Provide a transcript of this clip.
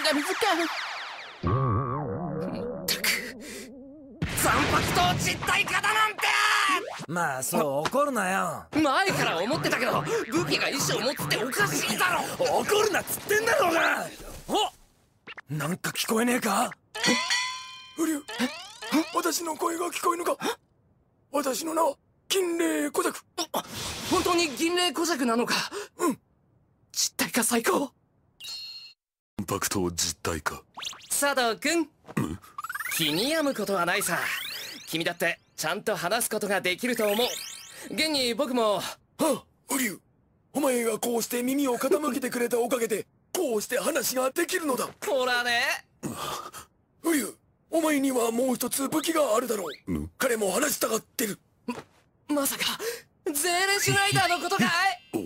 が短いったく残白と実体化だなんてまあそう怒るなよ前から思ってたけど武器が意志を持つっておかしいだろ怒るなっつってんだろうがおなんか聞こえねえか不良私の声が聞こえぬか私の名は銀霊小尺本当に銀霊小尺なのかうん実体化最高パクトを実体化佐藤君気に病むことはないさ君だってちゃんと話すことができると思う現に僕もはっウリュウお前がこうして耳を傾けてくれたおかげでこうして話ができるのだほらねウリュウお前にはもう一つ武器があるだろう、うん、彼も話したがってるままさかゼーレシュライダーのことかい俺